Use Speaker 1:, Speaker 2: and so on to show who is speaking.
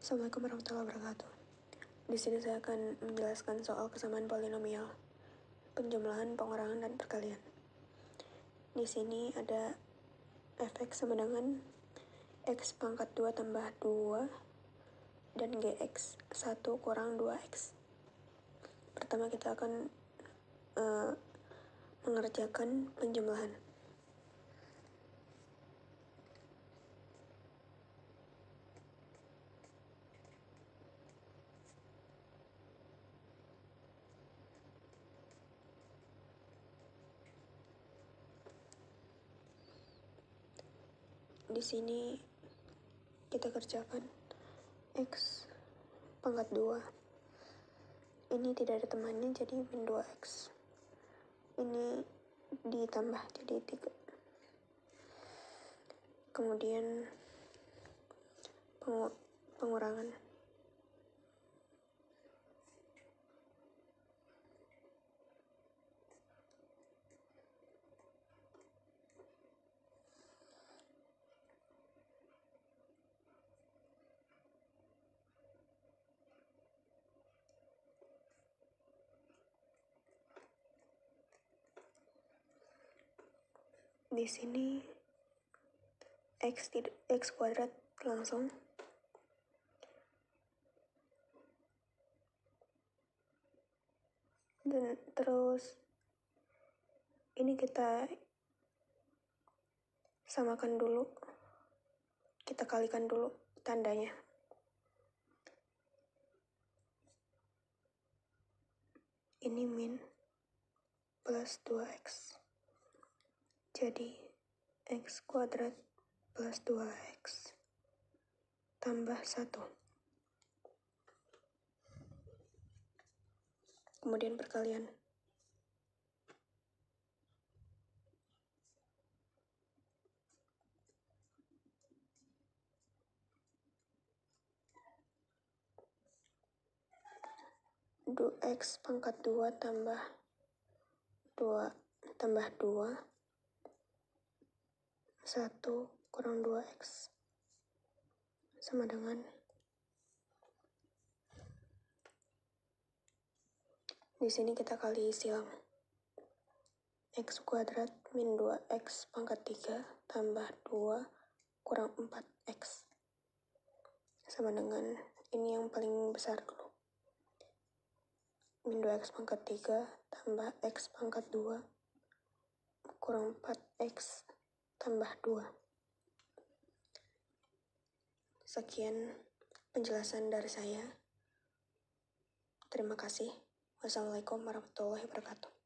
Speaker 1: Assalamualaikum warahmatullahi wabarakatuh. Di sini saya akan menjelaskan soal kesamaan polinomial, penjumlahan, pengurangan, dan perkalian. Di sini ada fx sama dengan x pangkat 2 tambah 2 dan gx 1 kurang 2x. Pertama kita akan uh, mengerjakan penjumlahan. di sini kita kerjakan X pangkat 2 ini tidak ada temannya jadi min 2X ini ditambah jadi 3 kemudian pengurangan di sini x x kuadrat langsung dan terus ini kita samakan dulu kita kalikan dulu tandanya ini min plus 2x jadi, X kuadrat plus 2X tambah 1. Kemudian perkalian. X pangkat 2 tambah 2 tambah 2 1 kurang 2x sama dengan di sini kita kali silang x kuadrat min 2x pangkat 3 tambah 2 kurang 4x sama dengan ini yang paling besar dulu min 2x pangkat 3 tambah x pangkat 2 kurang 4x tambah 2. Sekian penjelasan dari saya. Terima kasih. Wassalamualaikum warahmatullahi wabarakatuh.